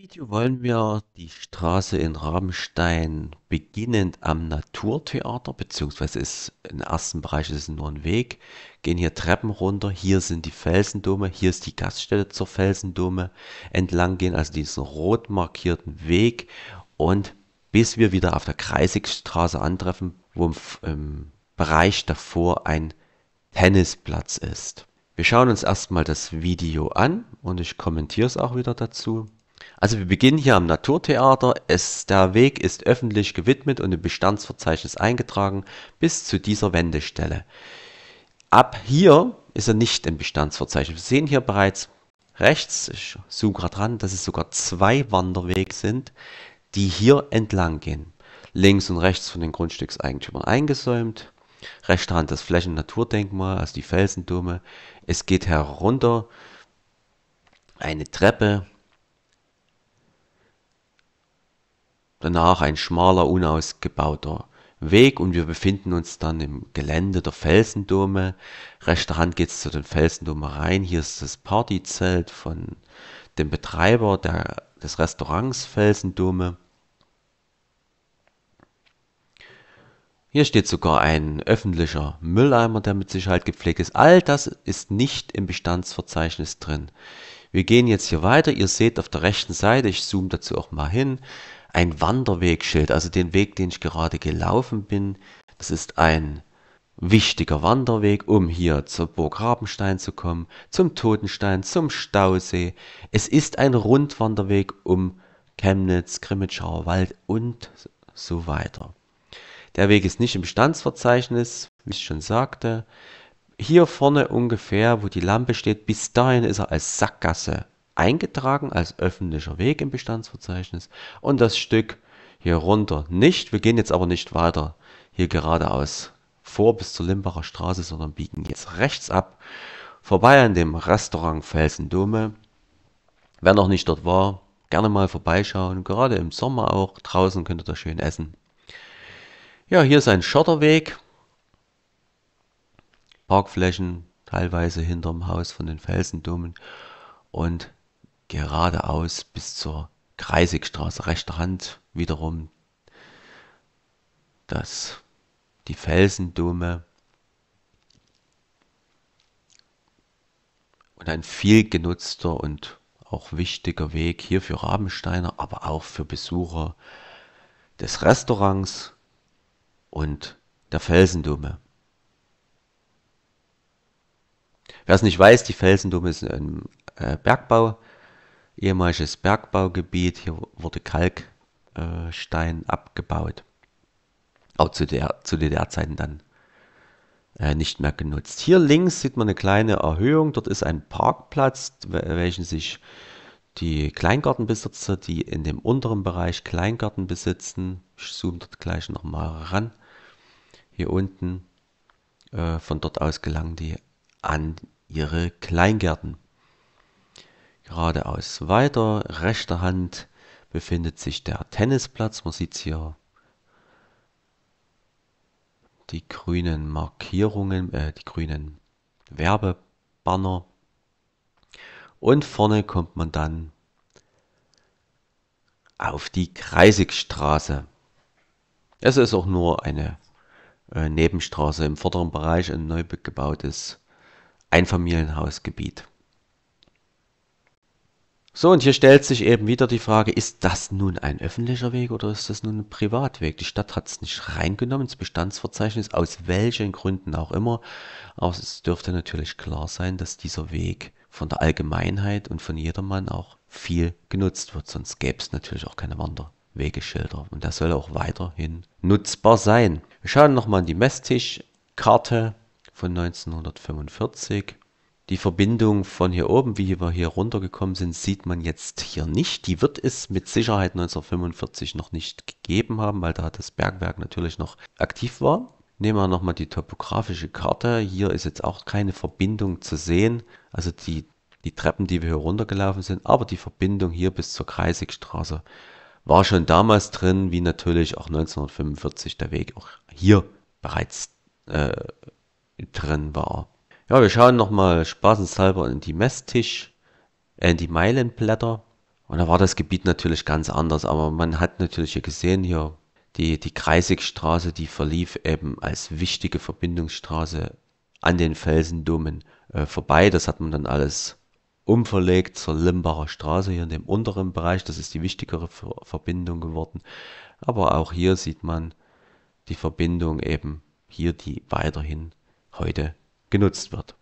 Video wollen wir die Straße in Rabenstein beginnend am Naturtheater, beziehungsweise ist im ersten Bereich ist es nur ein Weg, gehen hier Treppen runter, hier sind die Felsendome, hier ist die Gaststätte zur Felsendome, entlang gehen, also diesen rot markierten Weg und bis wir wieder auf der Kreisigstraße antreffen, wo im, im Bereich davor ein Tennisplatz ist. Wir schauen uns erstmal das Video an und ich kommentiere es auch wieder dazu. Also wir beginnen hier am Naturtheater. Es, der Weg ist öffentlich gewidmet und im Bestandsverzeichnis eingetragen bis zu dieser Wendestelle. Ab hier ist er nicht im Bestandsverzeichnis. Wir sehen hier bereits rechts, ich zoome gerade ran, dass es sogar zwei Wanderwege sind, die hier entlang gehen. Links und rechts von den Grundstückseigentümern eingesäumt. Rechter Hand das Flächen-Naturdenkmal, also die Felsendome. Es geht herunter eine Treppe danach ein schmaler, unausgebauter Weg und wir befinden uns dann im Gelände der Felsendome. Rechter Hand geht es zu den Felsendome rein. Hier ist das Partyzelt von dem Betreiber der, des Restaurants Felsendome. Hier steht sogar ein öffentlicher Mülleimer, der mit Sicherheit gepflegt ist. All das ist nicht im Bestandsverzeichnis drin. Wir gehen jetzt hier weiter. Ihr seht auf der rechten Seite, ich zoome dazu auch mal hin, ein Wanderwegschild, also den Weg, den ich gerade gelaufen bin. Das ist ein wichtiger Wanderweg, um hier zur Burg Rabenstein zu kommen, zum Totenstein, zum Stausee. Es ist ein Rundwanderweg um Chemnitz, Krimitschauer Wald und so weiter. Der Weg ist nicht im Bestandsverzeichnis, wie ich schon sagte hier vorne ungefähr, wo die Lampe steht, bis dahin ist er als Sackgasse eingetragen, als öffentlicher Weg im Bestandsverzeichnis. Und das Stück hier runter nicht. Wir gehen jetzt aber nicht weiter hier geradeaus vor bis zur Limbacher Straße, sondern biegen jetzt rechts ab, vorbei an dem Restaurant Felsendome. Wer noch nicht dort war, gerne mal vorbeischauen. Gerade im Sommer auch. Draußen könnt ihr da schön essen. Ja, hier ist ein Schotterweg. Parkflächen, teilweise hinterm Haus von den Felsendomen und geradeaus bis zur Kreisigstraße, rechter Hand wiederum das, die Felsendome und ein viel genutzter und auch wichtiger Weg hier für Rabensteiner, aber auch für Besucher des Restaurants und der Felsendome. Wer es nicht weiß, die Felsendumme ist ein äh, Bergbau, ehemaliges Bergbaugebiet. Hier wurde Kalkstein äh, abgebaut. Auch zu, der, zu DDR-Zeiten dann äh, nicht mehr genutzt. Hier links sieht man eine kleine Erhöhung. Dort ist ein Parkplatz, welchen sich die Kleingartenbesitzer, die in dem unteren Bereich Kleingarten besitzen, ich zoome dort gleich nochmal ran, hier unten, äh, von dort aus gelangen die an ihre Kleingärten. Geradeaus weiter, rechter Hand befindet sich der Tennisplatz. Man sieht hier die grünen Markierungen, äh, die grünen Werbebanner. Und vorne kommt man dann auf die Kreisigstraße. Es ist auch nur eine äh, Nebenstraße im vorderen Bereich, ein neu gebautes Einfamilienhausgebiet. So, und hier stellt sich eben wieder die Frage, ist das nun ein öffentlicher Weg oder ist das nun ein Privatweg? Die Stadt hat es nicht reingenommen ins Bestandsverzeichnis, aus welchen Gründen auch immer. Aber es dürfte natürlich klar sein, dass dieser Weg von der Allgemeinheit und von jedermann auch viel genutzt wird. Sonst gäbe es natürlich auch keine Wanderwegeschilder. Und das soll auch weiterhin nutzbar sein. Wir schauen nochmal in die Messtischkarte von 1945. Die Verbindung von hier oben, wie wir hier runtergekommen sind, sieht man jetzt hier nicht. Die wird es mit Sicherheit 1945 noch nicht gegeben haben, weil da das Bergwerk natürlich noch aktiv war. Nehmen wir nochmal die topografische Karte. Hier ist jetzt auch keine Verbindung zu sehen. Also die, die Treppen, die wir hier runtergelaufen sind, aber die Verbindung hier bis zur Kreisigstraße war schon damals drin, wie natürlich auch 1945 der Weg auch hier bereits äh, drin war. Ja, wir schauen nochmal spaßenshalber in die Messtisch, äh, in die Meilenblätter. Und da war das Gebiet natürlich ganz anders, aber man hat natürlich gesehen hier, die, die Kreisigstraße, die verlief eben als wichtige Verbindungsstraße an den Felsendomen äh, vorbei. Das hat man dann alles umverlegt zur Limbacher Straße hier in dem unteren Bereich. Das ist die wichtigere Ver Verbindung geworden. Aber auch hier sieht man die Verbindung eben hier, die weiterhin heute genutzt wird